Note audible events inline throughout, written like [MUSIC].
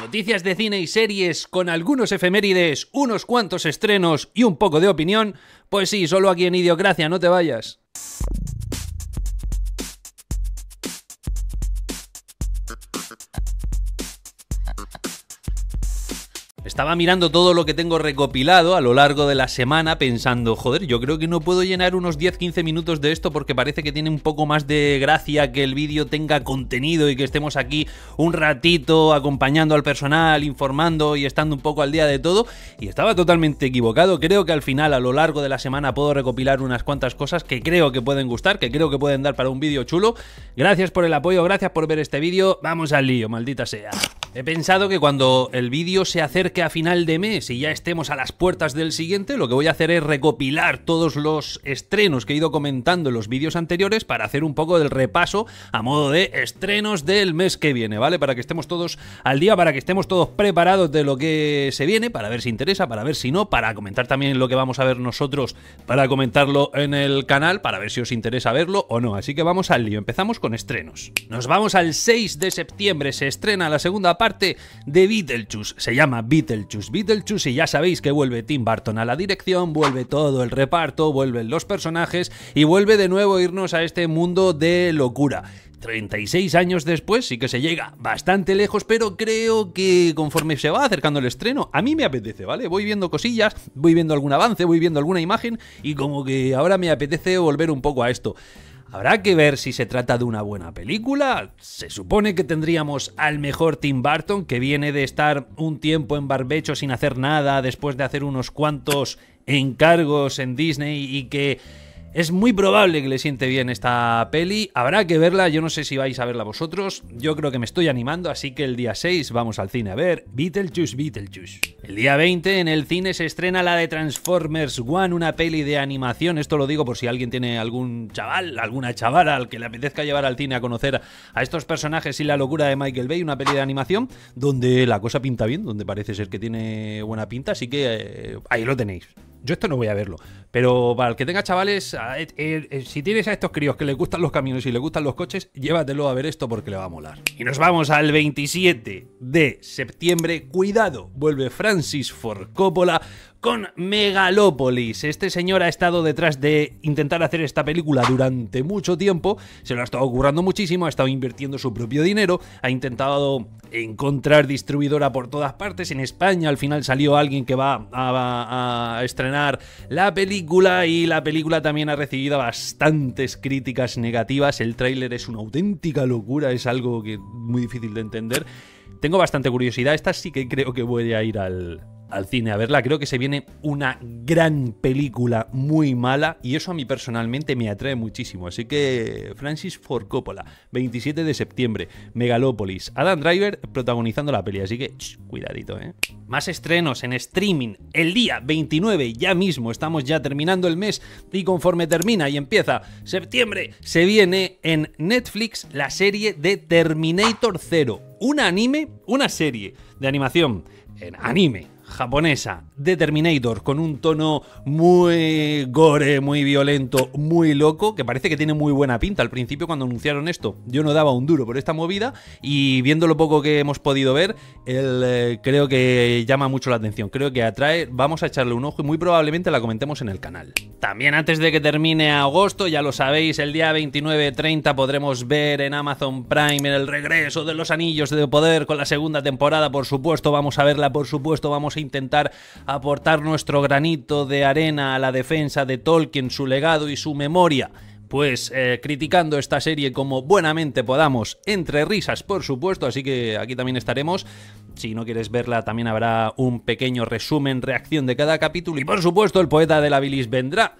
Noticias de cine y series con algunos efemérides, unos cuantos estrenos y un poco de opinión. Pues sí, solo aquí en Idiocracia, no te vayas. Estaba mirando todo lo que tengo recopilado a lo largo de la semana pensando, joder, yo creo que no puedo llenar unos 10-15 minutos de esto porque parece que tiene un poco más de gracia que el vídeo tenga contenido y que estemos aquí un ratito acompañando al personal, informando y estando un poco al día de todo. Y estaba totalmente equivocado. Creo que al final a lo largo de la semana puedo recopilar unas cuantas cosas que creo que pueden gustar, que creo que pueden dar para un vídeo chulo. Gracias por el apoyo, gracias por ver este vídeo. Vamos al lío, maldita sea. He pensado que cuando el vídeo se acerque a final de mes y ya estemos a las puertas del siguiente, lo que voy a hacer es recopilar todos los estrenos que he ido comentando en los vídeos anteriores para hacer un poco del repaso a modo de estrenos del mes que viene, ¿vale? Para que estemos todos al día, para que estemos todos preparados de lo que se viene, para ver si interesa, para ver si no, para comentar también lo que vamos a ver nosotros, para comentarlo en el canal, para ver si os interesa verlo o no. Así que vamos al lío, empezamos con estrenos. Nos vamos al 6 de septiembre, se estrena la segunda parte de Beetlejuice, se llama Beetlejuice Beetlejuice. Beetlejuice y ya sabéis que vuelve Tim Burton a la dirección, vuelve todo el reparto, vuelven los personajes y vuelve de nuevo irnos a este mundo de locura. 36 años después sí que se llega bastante lejos, pero creo que conforme se va acercando el estreno, a mí me apetece, ¿vale? Voy viendo cosillas, voy viendo algún avance, voy viendo alguna imagen y como que ahora me apetece volver un poco a esto. Habrá que ver si se trata de una buena película. Se supone que tendríamos al mejor Tim Burton, que viene de estar un tiempo en barbecho sin hacer nada después de hacer unos cuantos encargos en Disney y que es muy probable que le siente bien esta peli. Habrá que verla, yo no sé si vais a verla vosotros. Yo creo que me estoy animando, así que el día 6 vamos al cine a ver Beetlejuice, Beetlejuice. El día 20 en el cine se estrena la de Transformers One, una peli de animación. Esto lo digo por si alguien tiene algún chaval, alguna chavala al que le apetezca llevar al cine a conocer a estos personajes y la locura de Michael Bay, una peli de animación donde la cosa pinta bien, donde parece ser que tiene buena pinta, así que eh, ahí lo tenéis. Yo esto no voy a verlo. Pero para el que tenga chavales, eh, eh, si tienes a estos críos que les gustan los caminos y les gustan los coches, llévatelo a ver esto porque le va a molar. Y nos vamos al 27 de septiembre, cuidado, vuelve Francis Ford Coppola con Megalópolis. Este señor ha estado detrás de intentar hacer esta película durante mucho tiempo, se lo ha estado currando muchísimo, ha estado invirtiendo su propio dinero, ha intentado encontrar distribuidora por todas partes. En España al final salió alguien que va a, estrenar la película y la película también ha recibido bastantes críticas negativas. El tráiler es una auténtica locura, es algo que muy difícil de entender. Tengo bastante curiosidad. Esta sí que creo que voy a ir al, al cine a verla. Creo que se viene una gran película muy mala y eso a mí personalmente me atrae muchísimo. Así que Francis Ford Coppola, 27 de septiembre, Megalópolis, Adam Driver protagonizando la peli. Así que cuidadito, ¿eh? Más estrenos en streaming el día 29, ya mismo. Estamos ya terminando el mes y conforme termina y empieza septiembre, se viene en Netflix la serie de Terminator 0. Un anime, una serie de animación en anime, japonesa de Terminator con un tono muy gore, muy violento, muy loco, que parece que tiene muy buena pinta. Al principio cuando anunciaron esto, yo no daba un duro por esta movida y viendo lo poco que hemos podido ver, el, eh, creo que llama mucho la atención, creo que atrae, vamos a echarle un ojo y muy probablemente la comentemos en el canal. También antes de que termine agosto, ya lo sabéis, el día 29-30 podremos ver en Amazon Prime el regreso de los anillos de poder con la segunda temporada, por supuesto, vamos a verla, por supuesto, vamos a intentar aportar nuestro granito de arena a la defensa de Tolkien, su legado y su memoria pues eh, criticando esta serie como buenamente podamos, entre risas por supuesto, así que aquí también estaremos. Si no quieres verla también habrá un pequeño resumen, reacción de cada capítulo y por supuesto el poeta de la bilis vendrá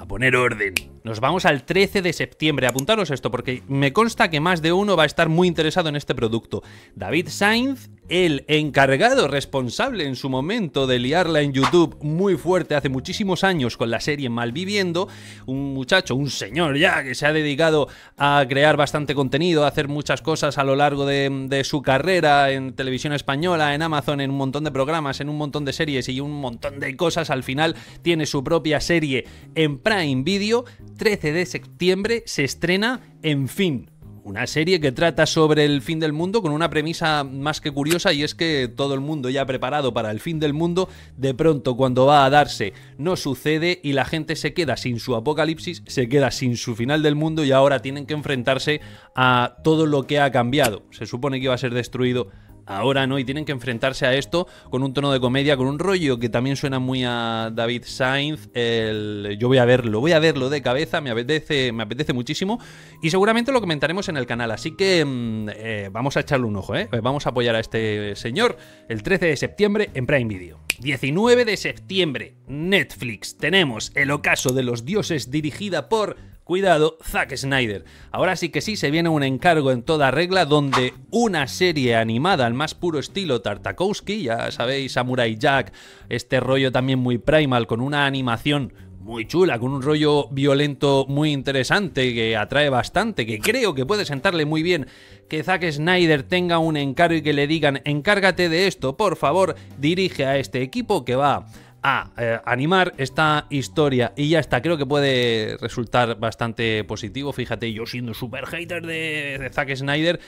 a poner orden. Nos vamos al 13 de septiembre. Apuntaros esto porque me consta que más de uno va a estar muy interesado en este producto. David Sainz, el encargado responsable en su momento de liarla en YouTube muy fuerte hace muchísimos años con la serie Malviviendo, un muchacho, un señor ya que se ha dedicado a crear bastante contenido, a hacer muchas cosas a lo largo de, de su carrera en televisión española, en Amazon, en un montón de programas, en un montón de series y un montón de cosas. Al final tiene su propia serie en en Video, 13 de septiembre, se estrena En fin. Una serie que trata sobre el fin del mundo con una premisa más que curiosa y es que todo el mundo ya preparado para el fin del mundo, de pronto cuando va a darse no sucede y la gente se queda sin su apocalipsis, se queda sin su final del mundo y ahora tienen que enfrentarse a todo lo que ha cambiado. Se supone que iba a ser destruido ahora, ¿no? Y tienen que enfrentarse a esto con un tono de comedia, con un rollo que también suena muy a David Sainz. yo voy a verlo, voy a verlo de cabeza, me apetece, me apetece muchísimo. Y seguramente lo comentaremos en el canal, así que mm, eh, vamos a echarle un ojo, ¿eh? ¿eh? Vamos a apoyar a este señor el 13 de septiembre en Prime Video. 19 de septiembre, Netflix, tenemos El ocaso de los dioses dirigida por... Cuidado, Zack Snyder. Ahora sí que sí se viene un encargo en toda regla donde una serie animada al más puro estilo Tartakowski, ya sabéis, Samurai Jack, este rollo también muy primal con una animación muy chula, con un rollo violento muy interesante que atrae bastante, que creo que puede sentarle muy bien que Zack Snyder tenga un encargo y que le digan encárgate de esto, por favor, dirige a este equipo que va a eh, animar esta historia y ya está. Creo que puede resultar bastante positivo. Fíjate, yo siendo super hater de, Zack Snyder,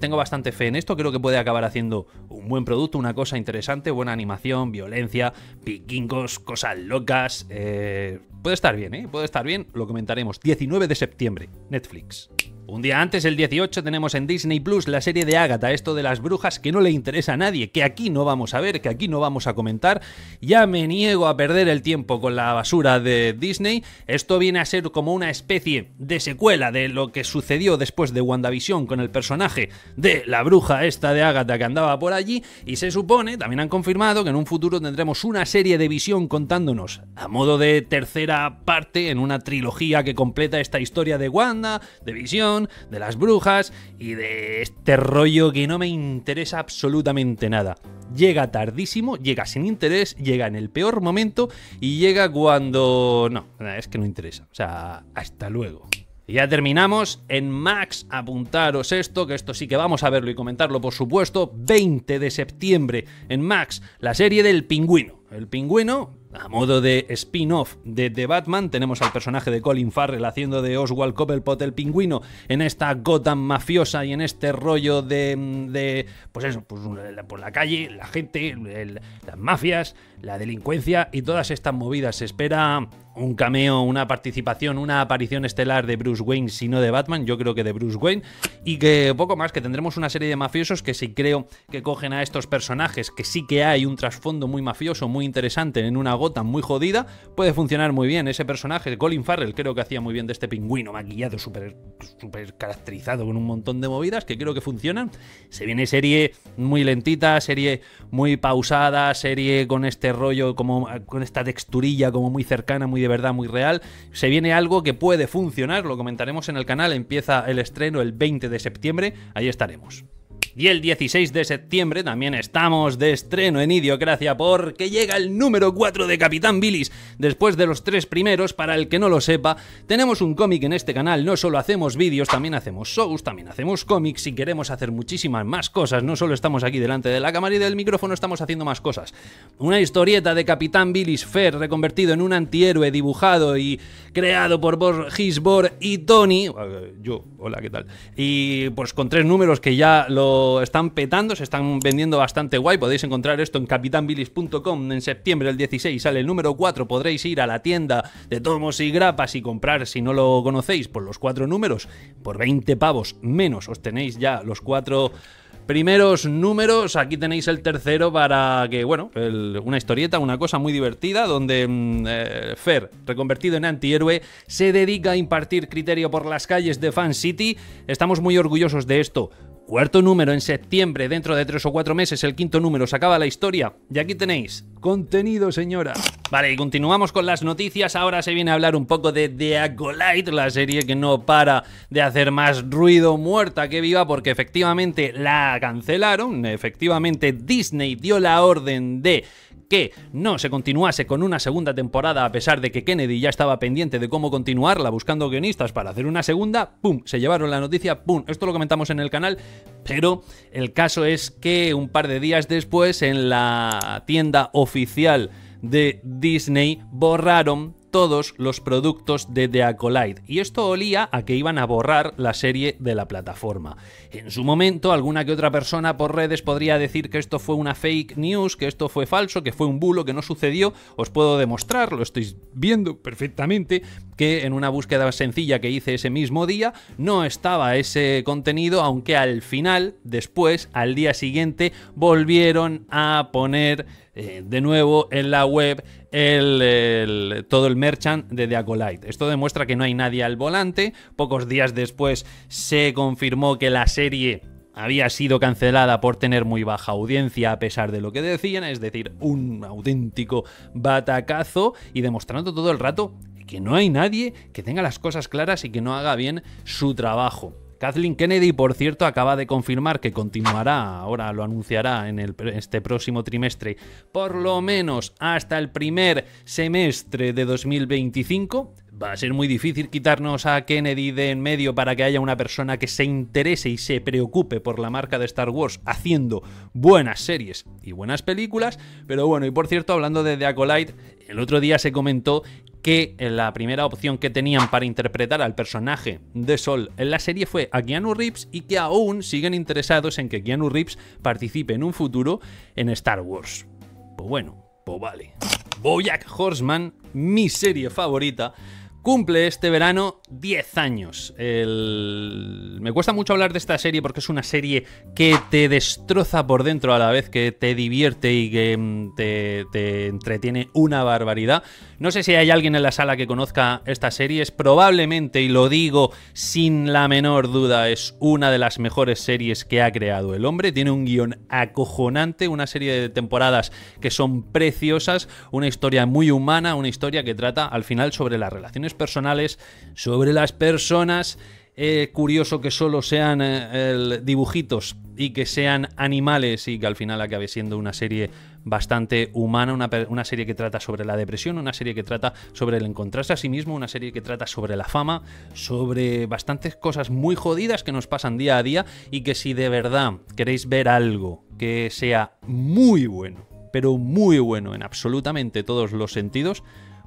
tengo bastante fe en esto. Creo que puede acabar haciendo un buen producto, una cosa interesante, buena animación, violencia, piquingos, cosas locas. Eh, puede estar bien, ¿eh? Puede estar bien, lo comentaremos. 19 de septiembre, Netflix. Un día antes, el 18, tenemos en Disney Plus la serie de Ágata, esto de las brujas que no le interesa a nadie, que aquí no vamos a ver, que aquí no vamos a comentar. Ya me niego a perder el tiempo con la basura de Disney. Esto viene a ser como una especie de secuela de lo que sucedió después de WandaVision con el personaje de la bruja esta de Ágata que andaba por allí. Y se supone, también han confirmado, que en un futuro tendremos una serie de visión contándonos a modo de tercera parte en una trilogía que completa esta historia de Wanda, de visión de las brujas y de este rollo que no me interesa absolutamente nada. Llega tardísimo, llega sin interés, llega en el peor momento y llega cuando... No, es que no interesa. O sea, hasta luego. Y ya terminamos en Max, apuntaros esto, que esto sí que vamos a verlo y comentarlo por supuesto, 20 de septiembre en Max, la serie del pingüino. El pingüino, a modo de spin-off de The Batman, tenemos al personaje de Colin Farrell haciendo de Oswald Cobblepot el pingüino en esta gota mafiosa y en este rollo de. de pues eso, por pues, pues la calle, la gente, las mafias, la delincuencia y todas estas movidas. Se espera un cameo, una participación, una aparición estelar de Bruce Wayne, si no de Batman, yo creo que de Bruce Wayne, y que poco más, que tendremos una serie de mafiosos que sí creo que cogen a estos personajes, que sí que hay un trasfondo muy mafioso, muy interesante, en una gota muy jodida, puede funcionar muy bien ese personaje, Colin Farrell creo que hacía muy bien de este pingüino maquillado, súper caracterizado con un montón de movidas, que creo que funcionan, se viene serie muy lentita, serie muy pausada, serie con este rollo, como con esta texturilla como muy cercana, muy de verdad muy real. Se viene algo que puede funcionar, lo comentaremos en el canal, empieza el estreno el 20 de septiembre, ahí estaremos. Y el 16 de septiembre también estamos de estreno en Idiocracia porque llega el número 4 de Capitán Billis Después de los tres primeros, para el que no lo sepa, tenemos un cómic en este canal. No solo hacemos vídeos, también hacemos shows, también hacemos cómics y queremos hacer muchísimas más cosas. No solo estamos aquí delante de la cámara y del micrófono, estamos haciendo más cosas. Una historieta de Capitán Billis, Fer reconvertido en un antihéroe dibujado y creado por Bor Gisbor y Tony. Eh, yo, hola, ¿qué tal? Y pues con tres números que ya lo están petando, se están vendiendo bastante guay. Podéis encontrar esto en capitanbilis.com. En septiembre del 16 sale el número 4. Podréis ir a la tienda de tomos y grapas y comprar, si no lo conocéis, por los cuatro números. Por 20 pavos menos os tenéis ya los cuatro primeros números. Aquí tenéis el tercero para que, bueno, una historieta, una cosa muy divertida, donde mm, eh, Fer, reconvertido en antihéroe, se dedica a impartir criterio por las calles de Fan City. Estamos muy orgullosos de esto, Cuarto número en septiembre, dentro de tres o cuatro meses, el quinto número, se acaba la historia. Y aquí tenéis, contenido señora. Vale, y continuamos con las noticias, ahora se viene a hablar un poco de The Acolyte, la serie que no para de hacer más ruido muerta que viva, porque efectivamente la cancelaron, efectivamente Disney dio la orden de que no se continuase con una segunda temporada a pesar de que Kennedy ya estaba pendiente de cómo continuarla buscando guionistas para hacer una segunda, ¡pum! Se llevaron la noticia, ¡pum! Esto lo comentamos en el canal, pero el caso es que un par de días después en la tienda oficial de Disney borraron todos los productos de The Acolyte, y esto olía a que iban a borrar la serie de la plataforma. En su momento, alguna que otra persona por redes podría decir que esto fue una fake news, que esto fue falso, que fue un bulo, que no sucedió. Os puedo demostrar, lo estáis viendo perfectamente, que en una búsqueda sencilla que hice ese mismo día, no estaba ese contenido, aunque al final, después, al día siguiente, volvieron a poner eh, de nuevo en la web todo el merchant de The Acolyte. Esto demuestra que no hay nadie al volante. Pocos días después se confirmó que la serie había sido cancelada por tener muy baja audiencia a pesar de lo que decían, es decir, un auténtico batacazo y demostrando todo el rato que no hay nadie que tenga las cosas claras y que no haga bien su trabajo. Kathleen Kennedy, por cierto, acaba de confirmar que continuará, ahora lo anunciará en este próximo trimestre, por lo menos hasta el primer semestre de 2025. Va a ser muy difícil quitarnos a Kennedy de en medio para que haya una persona que se interese y se preocupe por la marca de Star Wars haciendo buenas series y buenas películas. Pero bueno, y por cierto, hablando de The Acolyte, el otro día se comentó que eh, la primera opción que tenían para interpretar al personaje de Sol en la serie fue a Keanu Reeves y que aún siguen interesados en que Keanu Reeves participe en un futuro en Star Wars. Pues bueno, pues vale. Boyack Horseman, mi serie favorita, Cumple este verano 10 años. Me cuesta mucho hablar de esta serie porque es una serie que te destroza por dentro a la vez que te divierte y que mm, te entretiene una barbaridad. No sé si hay alguien en la sala que conozca serie, es Probablemente, y lo digo sin la menor duda, es una de las mejores series que ha creado el hombre. Tiene un guión acojonante, una serie de temporadas que son preciosas, una historia muy humana, una historia que trata al final sobre las relaciones personales, sobre las personas eh, curioso que solo sean eh, dibujitos y que sean animales y que al final acabe siendo una serie bastante humana, una, serie que trata sobre la depresión, una serie que trata sobre el encontrarse a sí mismo, una serie que trata sobre la fama, sobre bastantes cosas muy jodidas que nos pasan día a día y que si de verdad queréis ver algo que sea muy bueno, pero muy bueno en absolutamente todos los sentidos,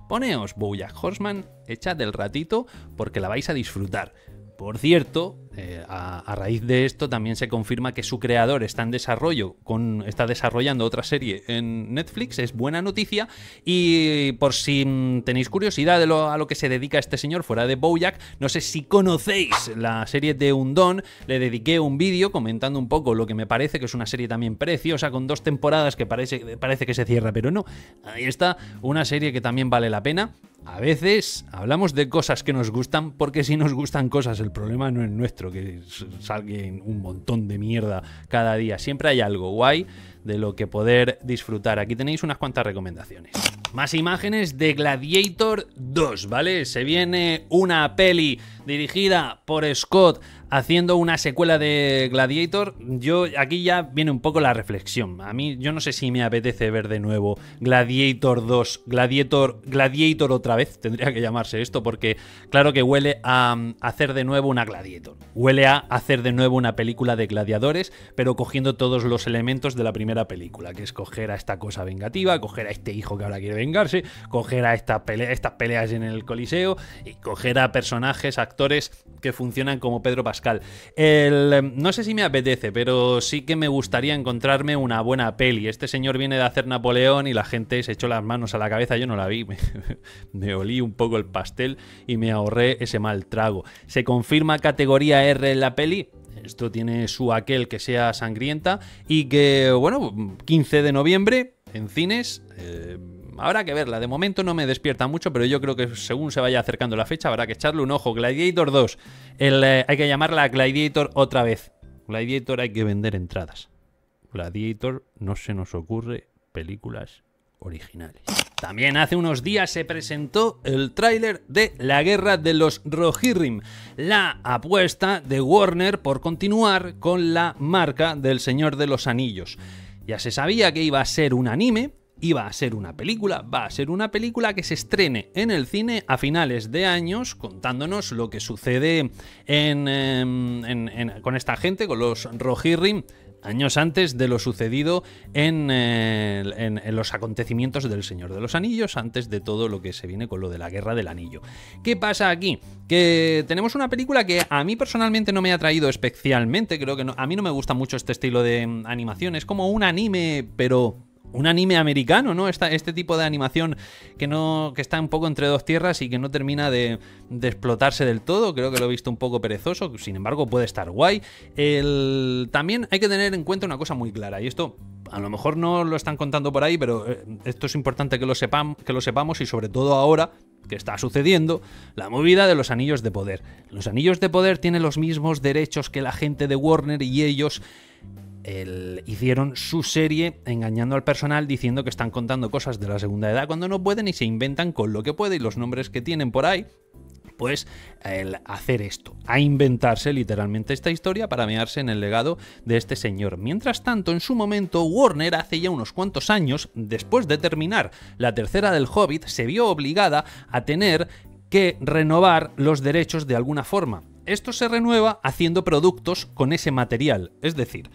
poneos Bojack Horseman, echad el ratito porque la vais a disfrutar por cierto, eh, a, raíz de esto también se confirma que su creador está en desarrollo, con, está desarrollando otra serie en Netflix, es buena noticia. Y por si tenéis curiosidad de lo, a lo que se dedica este señor fuera de Bojack, no sé si conocéis la serie de Don. le dediqué un vídeo comentando un poco lo que me parece, que es una serie también preciosa, con dos temporadas que parece, parece que se cierra, pero no, ahí está, una serie que también vale la pena. A veces hablamos de cosas que nos gustan porque si nos gustan cosas, el problema no es nuestro, que salguen un montón de mierda cada día. Siempre hay algo guay de lo que poder disfrutar. Aquí tenéis unas cuantas recomendaciones. Más imágenes de Gladiator 2, ¿vale? Se viene una peli dirigida por Scott haciendo una secuela de Gladiator, yo aquí ya viene un poco la reflexión. A mí yo no sé si me apetece ver de nuevo Gladiator 2, Gladiator, Gladiator otra vez, [LAUGHS] tendría que llamarse esto porque claro que huele a mm, hacer de nuevo una Gladiator. Huele a hacer de nuevo una película de gladiadores, pero cogiendo todos los elementos de la primera película, que es coger a esta cosa vengativa, coger a este hijo que ahora quiere vengarse, coger a estas peleas en el Coliseo y coger a personajes, actores que funcionan como Pedro Pascal Em, no sé si me apetece, pero sí que me gustaría encontrarme una buena peli. Este señor viene de hacer Napoleón y la gente se echó las manos a la cabeza. Yo no la vi, [LAUGHS] me, olí un poco el pastel y me ahorré ese mal trago. ¿Se confirma categoría R en la peli? Esto tiene su aquel que sea sangrienta y que, bueno, 15 de noviembre en cines. Eh, Habrá que verla. De momento no me despierta mucho, pero yo creo que según se vaya acercando la fecha habrá que echarle un ojo. Gladiator 2. El, eh, hay que llamarla Gladiator otra vez. Gladiator hay que vender entradas. Gladiator no se nos ocurre películas originales. También hace unos días se presentó el tráiler de La Guerra de los Rohirrim, la apuesta de Warner por continuar con la marca del Señor de los Anillos. Ya se sabía que iba a ser un anime, y va a ser una película, va a ser una película que se estrene en el cine a finales de años contándonos lo que sucede en, em, con esta gente, con los Rohirrim años antes de lo sucedido eh, en, los acontecimientos del Señor de los Anillos, antes de todo lo que se viene con lo de la Guerra del Anillo. ¿Qué pasa aquí? Que tenemos una película que a mí personalmente no me ha traído especialmente, creo que no, a mí no me gusta mucho este estilo de em, animación, es como un anime, pero un anime americano, ¿no? Esta, este tipo de animación que no. que está un poco entre dos tierras y que no termina de, explotarse del todo. Creo que lo he visto un poco perezoso. Sin embargo, puede estar guay. El, también hay que tener en cuenta una cosa muy clara. Y esto. A lo mejor no lo están contando por ahí, pero eh, esto es importante que lo, que lo sepamos y sobre todo ahora que está sucediendo la movida de los anillos de poder. Los anillos de poder tienen los mismos derechos que la gente de Warner y ellos hicieron su serie engañando al personal diciendo que están contando cosas de la segunda edad cuando no pueden y se inventan con lo que puede y los nombres que tienen por ahí. Pues el hacer esto, a inventarse literalmente esta historia para mearse en el legado de este señor. Mientras tanto, en su momento, Warner hace ya unos cuantos años, después de terminar la tercera del Hobbit, se vio obligada a tener que renovar los derechos de alguna forma. Esto se renueva haciendo productos con ese material, es decir,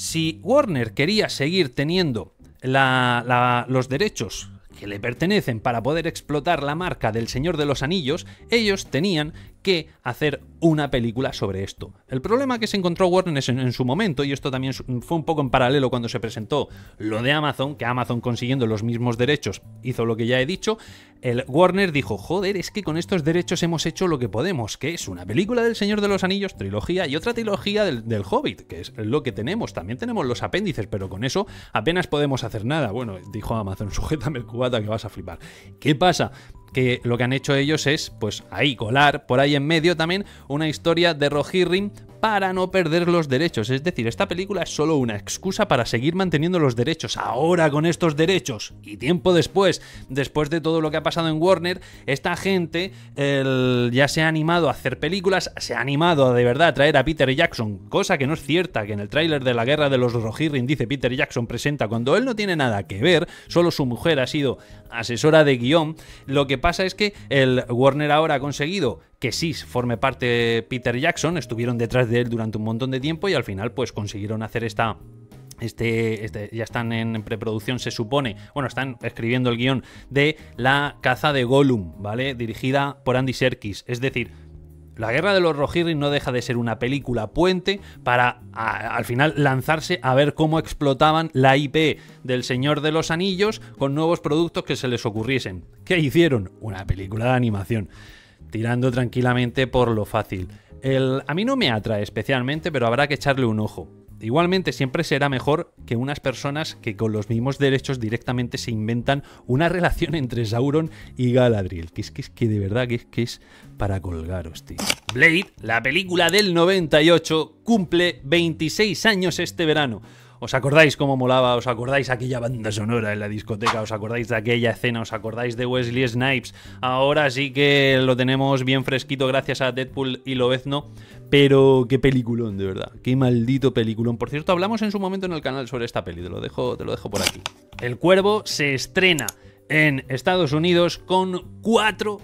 si Warner quería seguir teniendo los derechos que le pertenecen para poder explotar la marca del Señor de los Anillos, ellos tenían que que hacer una película sobre esto. El problema que se encontró Warner es en, su momento, y esto también fue un poco en paralelo cuando se presentó lo de Amazon, que Amazon consiguiendo los mismos derechos hizo lo que ya he dicho, el Warner dijo, joder, es que con estos derechos hemos hecho lo que podemos, que es una película del Señor de los Anillos, trilogía, y otra trilogía del, del Hobbit, que es lo que tenemos. También tenemos los apéndices, pero con eso apenas podemos hacer nada. Bueno, dijo Amazon, sujétame el cubata que vas a flipar. ¿Qué pasa? que lo que han hecho ellos es, pues ahí colar, por ahí en medio también, una historia de Rohirrim, para no perder los derechos. Es decir, esta película es solo una excusa para seguir manteniendo los derechos. Ahora con estos derechos y tiempo después, después de todo lo que ha pasado en Warner, esta gente ya se ha animado a hacer películas, se ha animado de verdad a traer a Peter Jackson, cosa que no es cierta, que en el tráiler de la guerra de los Rohirrim dice Peter Jackson presenta cuando él no tiene nada que ver, solo su mujer ha sido asesora de guión. Lo que pasa es que el Warner ahora ha conseguido que sí forme parte Peter Jackson, estuvieron detrás de él durante un montón de tiempo y al final pues consiguieron hacer esta este, este, ya están en preproducción, se supone. Bueno, están escribiendo el guión de La caza de Gollum, ¿vale? Dirigida por Andy Serkis. Es decir, La guerra de los Rohirrim no deja de ser una película puente para al final lanzarse a ver cómo explotaban la IP del Señor de los Anillos con nuevos productos que se les ocurriesen. ¿Qué hicieron? Una película de animación tirando tranquilamente por lo fácil. El, a mí no me atrae especialmente, pero habrá que echarle un ojo. Igualmente siempre será mejor que unas personas que con los mismos derechos directamente se inventan una relación entre Sauron y Galadriel. Que es que, de verdad que es, es para colgaros, tío. Blade, la película del 98, cumple 26 años este verano. ¿Os acordáis cómo molaba? ¿Os acordáis aquella banda sonora en la discoteca? ¿Os acordáis de aquella escena? ¿Os acordáis de Wesley Snipes? Ahora sí que lo tenemos bien fresquito gracias a Deadpool y Lobezno. Pero qué peliculón, de verdad. Qué maldito peliculón. Por cierto, hablamos en su momento en el canal sobre esta peli. Te lo dejo, te lo dejo por aquí. El Cuervo se estrena en Estados Unidos con cuatro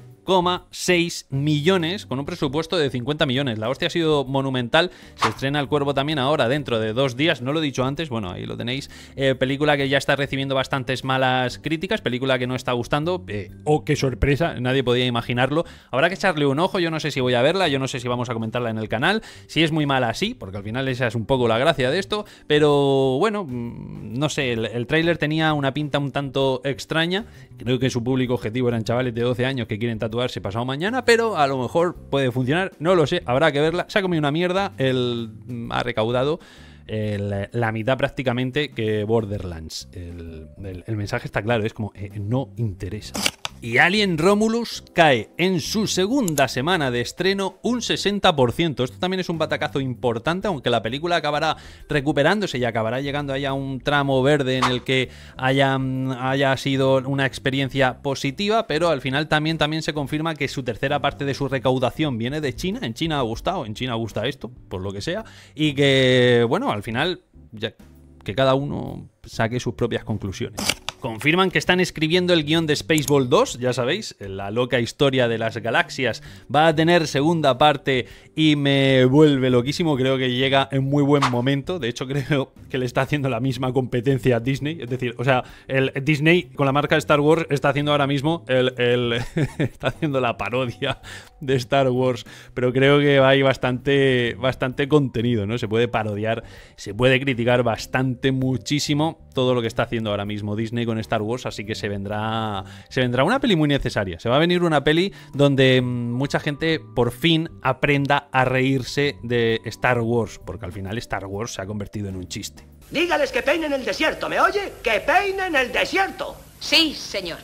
6 millones con un presupuesto de 50 millones. La hostia ha sido monumental. Se estrena El Cuervo también ahora, dentro de dos días. No lo he dicho antes, bueno, ahí lo tenéis. Eh, película que ya está recibiendo bastantes malas críticas, película que no está gustando. Eh, o oh, qué sorpresa, nadie podía imaginarlo. Habrá que echarle un ojo, yo no sé si voy a verla, yo no sé si vamos a comentarla en el canal. Si es muy mala, sí, porque al final esa es un poco la gracia de esto. Pero bueno, mm, no sé, el, tráiler tenía una pinta un tanto extraña. Creo que su público objetivo eran chavales de 12 años que quieren tanto se pasado mañana, pero a lo mejor puede funcionar, no lo sé, habrá que verla. Se ha comido una mierda, él mm, ha recaudado la mitad prácticamente que Borderlands. El, el, mensaje está claro, es como, eh, no interesa. Y Alien Romulus cae en su segunda semana de estreno un 60%. Esto también es un batacazo importante, aunque la película acabará recuperándose y acabará llegando ahí a un tramo verde en el que haya, mm, haya sido una experiencia positiva, pero al final también, también se confirma que su tercera parte de su recaudación viene de China. En China ha gustado, en China gusta esto, por lo que sea. Y que, bueno, al final, ya, que cada uno saque sus propias conclusiones confirman que están escribiendo el guión de Spaceball 2, ya sabéis, la loca historia de las galaxias va a tener segunda parte y me vuelve loquísimo, creo que llega en muy buen momento, de hecho [LAUGHS] creo que le está haciendo la misma competencia a Disney, es decir, o sea, el Disney con la marca Star Wars está haciendo ahora mismo el [LAUGHS] está haciendo la parodia de Star Wars, pero creo que hay bastante bastante contenido, ¿no? Se puede parodiar, se puede criticar bastante muchísimo todo lo que está haciendo ahora mismo Disney con Star Wars, así que se vendrá, se vendrá una peli muy necesaria. Se va a venir una peli donde mm, mucha gente por fin aprenda a reírse de Star Wars, porque al final Star Wars se ha convertido en un chiste. Dígales que peinen el desierto, ¿me oye? Que peinen el desierto. Sí, señor.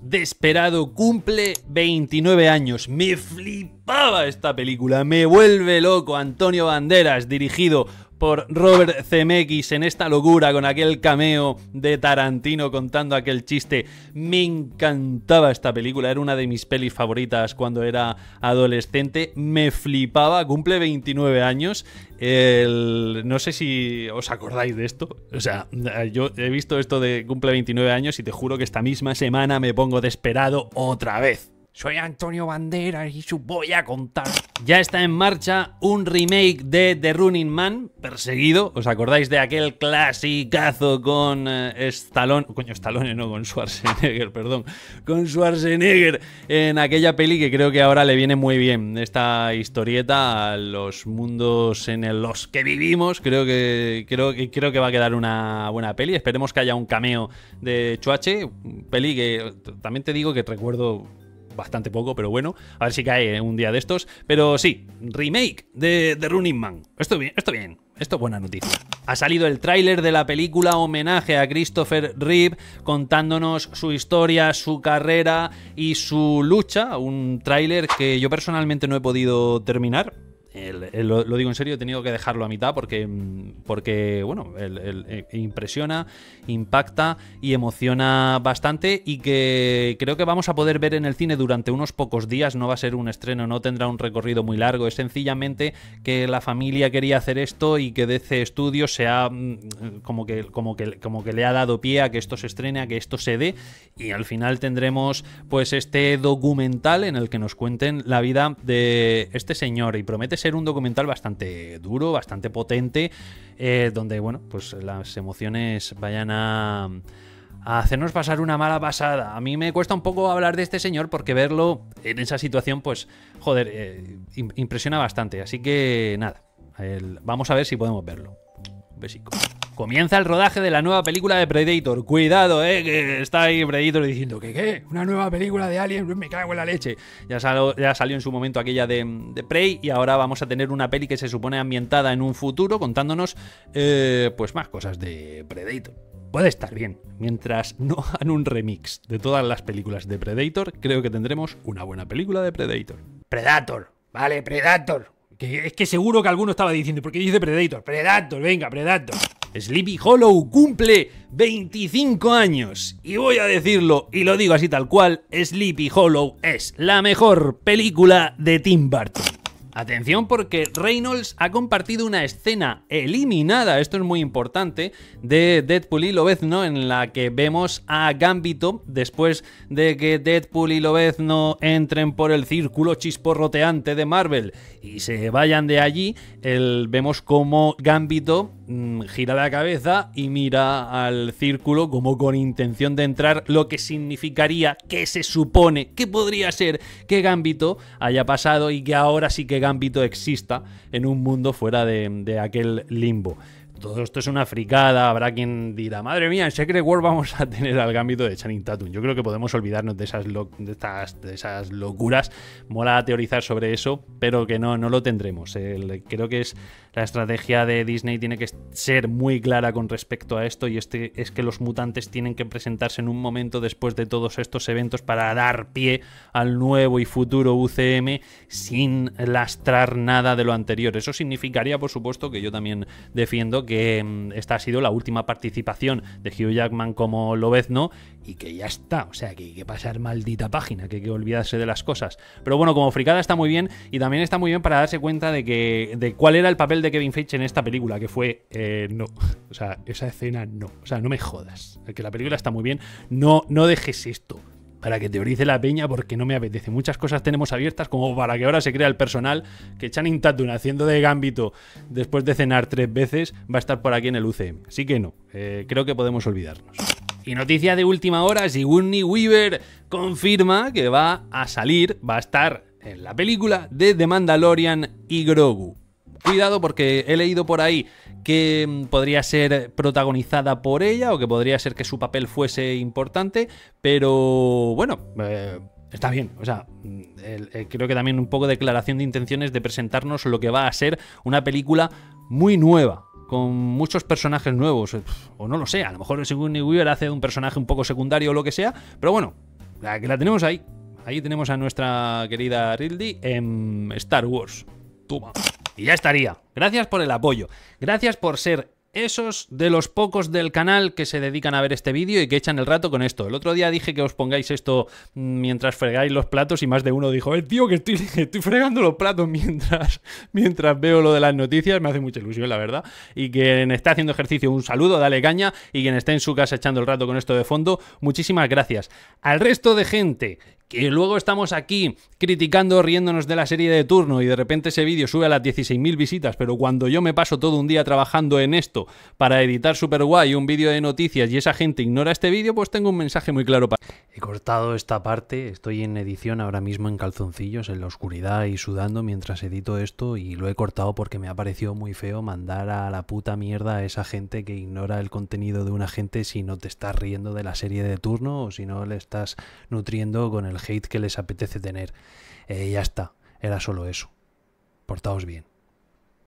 Desperado cumple 29 años. Me flipaba esta película. Me vuelve loco. Antonio Banderas, dirigido por Robert Zemeckis en esta locura con aquel cameo de Tarantino contando aquel chiste. Me encantaba esta película, era una de mis pelis favoritas cuando era adolescente. Me flipaba, cumple 29 años. No sé si os acordáis de esto. O sea, yo he visto esto de cumple 29 años y te juro que esta misma semana me pongo desesperado otra vez. Soy Antonio Bandera y su voy a contar. Ya está en marcha un remake de The Running Man, Perseguido. ¿Os acordáis de aquel clasicazo con Estalón? Eh, Stallone? Coño, Stallone no, con Schwarzenegger, [LAUGHS] perdón. Con Schwarzenegger en aquella peli que creo que ahora le viene muy bien. Esta historieta a los mundos en los que vivimos. Creo que, creo, que, creo que va a quedar una buena peli. Esperemos que haya un cameo de Chuache, Peli que también te digo que recuerdo bastante poco, pero bueno, a ver si cae un día de estos. Pero sí, remake de, de Running Man. Esto bien, esto bien. Esto es buena noticia. Ha salido el tráiler de la película homenaje a Christopher Reeve contándonos su historia, su carrera y su lucha. Un tráiler que yo personalmente no he podido terminar lo, digo en serio, he tenido que dejarlo a mitad porque, mm, porque bueno, eh, impresiona, impacta y emociona bastante y que creo que vamos a poder ver en el cine durante unos pocos días, no va a ser un estreno, no tendrá un recorrido muy largo, es sencillamente que la familia quería hacer esto y que DC Studios se ha, mm, como que, como, que, como que le ha dado pie a que esto se estrene, a que esto se dé y al final tendremos pues este documental en el que nos cuenten la vida de este señor y promete ser un documental bastante duro, bastante potente, eh, donde, bueno, pues las emociones vayan a, hacernos pasar una mala pasada. A mí me cuesta un poco hablar de este señor porque verlo en esa situación, pues, joder, eh, impresiona bastante. Así que nada, vamos a ver si podemos verlo. Un Comienza el rodaje de la nueva película de Predator. Cuidado, eh, que está ahí Predator diciendo que qué, una nueva película de Alien, pues me cago en la leche. Ya, salió en su momento aquella de, Prey y ahora vamos a tener una peli que se supone ambientada en un futuro contándonos eh, pues más cosas de Predator. Puede estar bien, mientras no [LAUGHS] hagan un remix de todas las películas de Predator, creo que tendremos una buena película de Predator. Predator, vale, Predator. es que seguro que alguno estaba diciendo, porque dice Predator? Predator, venga, Predator. Sleepy Hollow cumple 25 años. Y voy a decirlo, y lo digo así tal cual, Sleepy Hollow es la mejor película de Tim Burton. Atención porque Reynolds ha compartido una escena eliminada, esto es muy importante, de Deadpool y Lobezno en la que vemos a Gambito después de que Deadpool y Lobezno entren por el círculo chisporroteante de Marvel y se vayan de allí, el, vemos como Gambito Mm, gira la cabeza y mira al círculo como con intención de entrar, lo que significaría que se supone que podría ser que Gambito haya pasado y que ahora sí que Gambito exista en un mundo fuera de, aquel limbo. Todo esto es una fricada, habrá quien dirá, madre mía, en Secret World vamos a tener al gambito de Channing Tatum. Yo creo que podemos olvidarnos de esas, de, esas locuras. Mola teorizar sobre eso, pero que no, no lo tendremos. creo que es la estrategia de Disney tiene que ser muy clara con respecto a esto y este es que los mutantes tienen que presentarse en un momento después de todos estos eventos para dar pie al nuevo y futuro UCM sin lastrar nada de lo anterior. Eso significaría, por supuesto, que yo también defiendo que mm, esta ha sido la última participación de Hugh Jackman como Lobezno y que ya está, o sea, que hay que pasar maldita página, que hay que olvidarse de las cosas. Pero bueno, como fricada está muy bien y también está muy bien para darse cuenta de que de cuál era el papel de Kevin Feige en esta película, que fue eh, no. O sea, esa escena no. O sea, no me jodas. Que la película está muy bien. No, no dejes esto para que teorice la peña porque no me apetece. Muchas cosas tenemos abiertas como para que ahora se crea el personal que Channing Tatum haciendo de gambito después de cenar tres veces va a estar por aquí en el UCM. Así que no, eh, creo que podemos olvidarnos. Y noticia de última hora, si Sigourney Weaver confirma que va a salir, va a estar en la película de The Mandalorian y Grogu. Cuidado porque he leído por ahí que mm, podría ser protagonizada por ella o que podría ser que su papel fuese importante, pero bueno... Eh, está bien, o sea, mm, eh, creo que también un poco de declaración de intenciones de presentarnos lo que va a ser una película muy nueva, con muchos personajes nuevos, eh, o no lo sé, a lo mejor el Sigourney Weaver hace un personaje un poco secundario o lo que sea, pero bueno, la tenemos ahí, ahí tenemos a nuestra querida Rildy en Star Wars. Toma. Y ya estaría. Gracias por el apoyo. Gracias por ser esos de los pocos del canal que se dedican a ver este vídeo y que echan el rato con esto. El otro día dije que os pongáis esto mm, mientras fregáis los platos y más de uno dijo, el eh, tío que estoy, [LAUGHS] estoy fregando los platos mientras, [LAUGHS] mientras veo lo de las noticias, me hace mucha ilusión la verdad. Y quien está haciendo ejercicio, un saludo, dale caña. Y quien está en su casa echando el rato con esto de fondo, muchísimas gracias. Al resto de gente que luego estamos aquí criticando, riéndonos de la serie de turno y de repente ese vídeo sube a las 16.000 visitas, pero cuando yo me paso todo un día trabajando en esto para editar super guay un vídeo de noticias y esa gente ignora este vídeo, pues tengo un mensaje muy claro para... He cortado esta parte, estoy en edición ahora mismo en calzoncillos, en la oscuridad y sudando mientras edito esto y lo he cortado porque me ha parecido muy feo mandar a la puta mierda a esa gente que ignora el contenido de una gente si no te estás riendo de la serie de turno o si no le estás nutriendo con el hate que les apetece tener. y eh, ya está, era solo eso. Portaos bien.